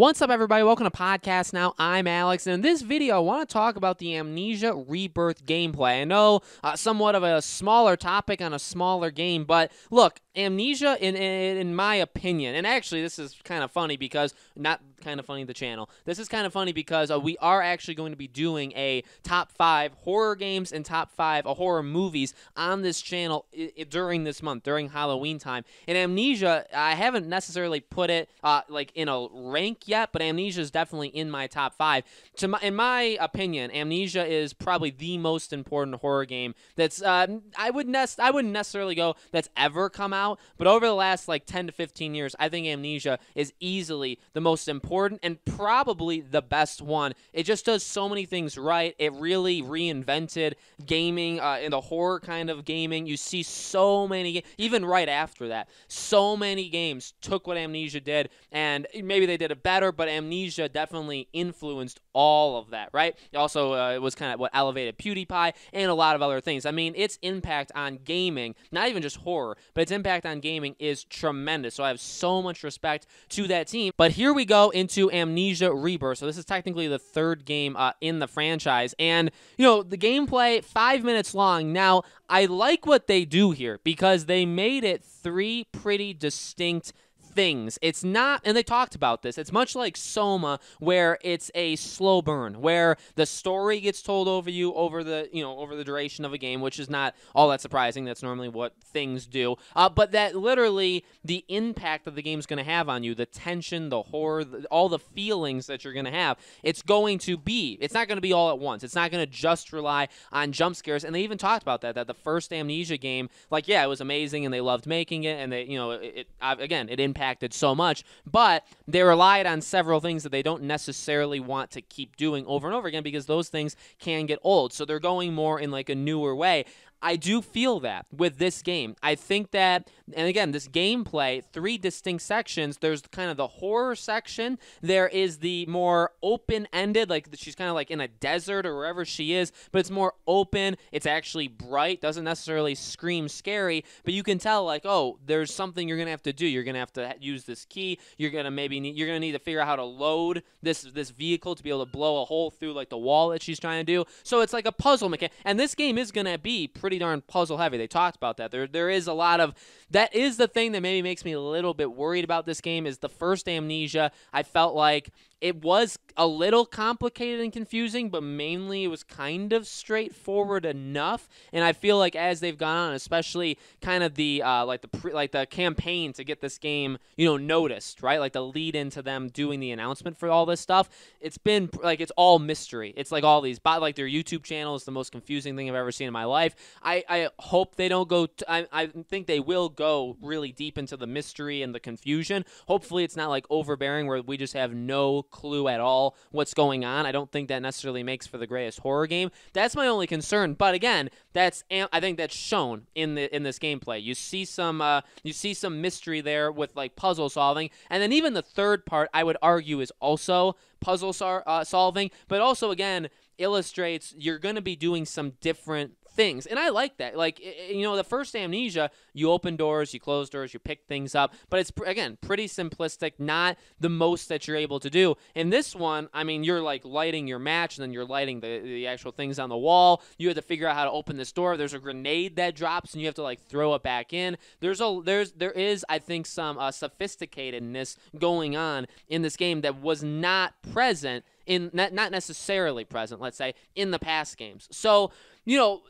What's up, everybody? Welcome to Podcast Now. I'm Alex, and in this video, I want to talk about the Amnesia Rebirth gameplay. I know uh, somewhat of a smaller topic on a smaller game, but look, Amnesia, in, in, in my opinion, and actually this is kind of funny because not kind of funny the channel. This is kind of funny because uh, we are actually going to be doing a top five horror games and top five uh, horror movies on this channel during this month during Halloween time. And Amnesia, I haven't necessarily put it uh, like in a rank yet, but Amnesia is definitely in my top five. To my, in my opinion, Amnesia is probably the most important horror game that's uh, I would nest I wouldn't necessarily go that's ever come out, but over the last like 10 to 15 years, I think Amnesia is easily the most important important and probably the best one. It just does so many things right. It really reinvented gaming uh, in the horror kind of gaming. You see so many, even right after that, so many games took what Amnesia did, and maybe they did it better, but Amnesia definitely influenced all of that, right? Also, uh, it was kind of what elevated PewDiePie and a lot of other things. I mean, its impact on gaming, not even just horror, but its impact on gaming is tremendous. So I have so much respect to that team. But here we go into Amnesia Rebirth. So this is technically the third game uh, in the franchise. And, you know, the gameplay, five minutes long. Now, I like what they do here because they made it three pretty distinct things. It's not, and they talked about this, it's much like Soma, where it's a slow burn, where the story gets told over you over the, you know, over the duration of a game, which is not all that surprising. That's normally what things do. Uh, but that literally the impact that the game's going to have on you, the tension, the horror, the, all the feelings that you're going to have, it's going to be, it's not going to be all at once. It's not going to just rely on jump scares. And they even talked about that, that the first Amnesia game, like, yeah, it was amazing and they loved making it. And they, you know, it, it uh, again, it impacted impacted so much, but they relied on several things that they don't necessarily want to keep doing over and over again because those things can get old. So they're going more in like a newer way. I do feel that with this game. I think that, and again, this gameplay, three distinct sections. There's kind of the horror section. There is the more open-ended, like she's kind of like in a desert or wherever she is, but it's more open. It's actually bright. Doesn't necessarily scream scary, but you can tell like, oh, there's something you're gonna have to do. You're gonna have to use this key. You're gonna maybe need, you're gonna need to figure out how to load this this vehicle to be able to blow a hole through like the wall that she's trying to do. So it's like a puzzle mechanic, and this game is gonna be pretty pretty darn puzzle heavy. They talked about that. There there is a lot of that is the thing that maybe makes me a little bit worried about this game is the first amnesia. I felt like it was a little complicated and confusing, but mainly it was kind of straightforward enough. And I feel like as they've gone on, especially kind of the uh, like the pre, like the campaign to get this game, you know, noticed, right? Like the lead into them doing the announcement for all this stuff. It's been like it's all mystery. It's like all these, but like their YouTube channel is the most confusing thing I've ever seen in my life. I I hope they don't go. T- I I think they will go really deep into the mystery and the confusion. Hopefully, it's not like overbearing where we just have no clue at all what's going on. I don't think that necessarily makes for the greatest horror game. That's my only concern. But again, that's I think that's shown in the in this gameplay. You see some uh, you see some mystery there with like puzzle solving, and then even the third part I would argue is also puzzle sol- uh, solving, but also again illustrates you're going to be doing some different things. And I like that. Like, you know, the first amnesia, you open doors, you close doors, you pick things up. But it's, again, pretty simplistic, not the most that you're able to do. In this one, I mean, you're like lighting your match and then you're lighting the, the actual things on the wall. You have to figure out how to open this door. There's a grenade that drops and you have to like throw it back in. There's a, there's, there is, I think, some uh, sophisticatedness going on in this game that was not present in not necessarily present, let's say, in the past games. So, you know,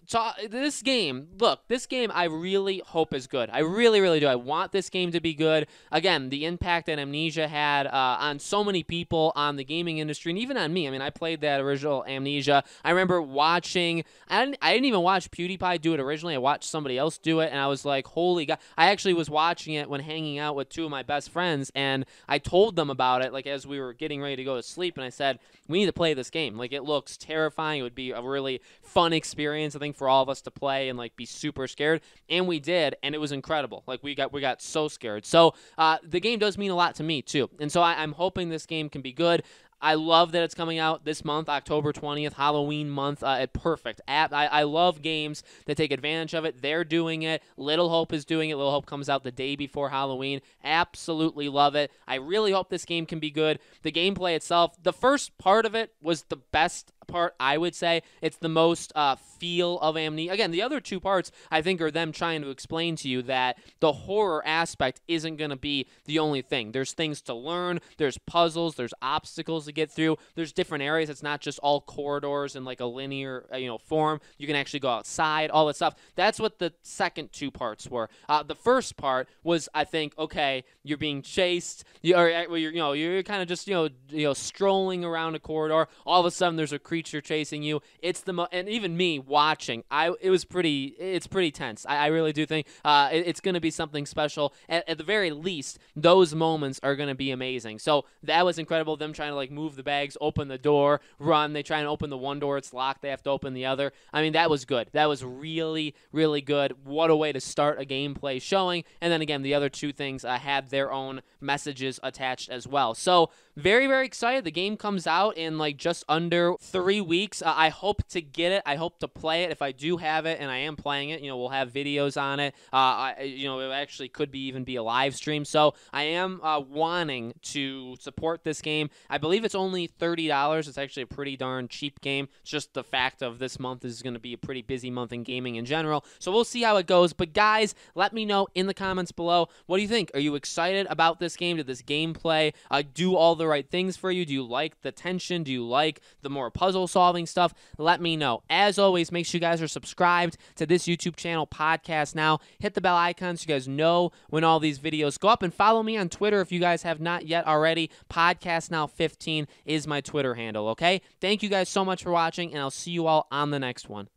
this game, look, this game I really hope is good. I really, really do. I want this game to be good. Again, the impact that Amnesia had uh, on so many people, on the gaming industry, and even on me. I mean, I played that original Amnesia. I remember watching, I didn't, I didn't even watch PewDiePie do it originally. I watched somebody else do it, and I was like, holy God. I actually was watching it when hanging out with two of my best friends, and I told them about it, like, as we were getting ready to go to sleep, and I said, we need to play this game. Like it looks terrifying. It would be a really fun experience, I think, for all of us to play and like be super scared. And we did, and it was incredible. Like we got we got so scared. So uh, the game does mean a lot to me too. And so I, am hoping this game can be good. I love that it's coming out this month, October 20th, Halloween month. Uh, perfect. At, I, I love games that take advantage of it. They're doing it. Little Hope is doing it. Little Hope comes out the day before Halloween. Absolutely love it. I really hope this game can be good. The gameplay itself, the first part of it was the best part I would say it's the most uh, feel of Amnesia. Again, the other two parts I think are them trying to explain to you that the horror aspect isn't going to be the only thing. There's things to learn, there's puzzles, there's obstacles to get through, there's different areas. It's not just all corridors and like a linear uh, you know form. You can actually go outside, all that stuff. That's what the second two parts were. Uh, the first part was I think okay, you're being chased, you are uh, well, you're, you know you're kind of just you know you know strolling around a corridor. All of a sudden there's a creature chasing you. It's the mo- and even me watching, I it was pretty. It's pretty tense. I, I really do think uh, it, it's going to be something special. At, at, the very least, those moments are going to be amazing. So that was incredible. Them trying to like move the bags, open the door, run. They try and open the one door, it's locked. They have to open the other. I mean, that was good. That was really, really good. What a way to start a gameplay showing. And then again, the other two things uh, had their own messages attached as well. So very, very excited. The game comes out in like just under 30 three weeks. Uh, I hope to get it. I hope to play it if I do have it, and I am playing it. You know, we'll have videos on it. Uh, I, you know, it actually could be even be a live stream. So I am uh, wanting to support this game. I believe it's only thirty dollars. It's actually a pretty darn cheap game. It's just the fact of this month is going to be a pretty busy month in gaming in general. So we'll see how it goes. But guys, let me know in the comments below. What do you think? Are you excited about this game? Did this gameplay uh, do all the right things for you? Do you like the tension? Do you like the more puzzle? puzzle solving stuff, let me know. As always, make sure you guys are subscribed to this YouTube channel podcast now. Hit the bell icon so you guys know when all these videos go up. And follow me on Twitter if you guys have not yet already. Podcast Now 15 is my Twitter handle, okay? Thank you guys so much for watching, and I'll see you all on the next one.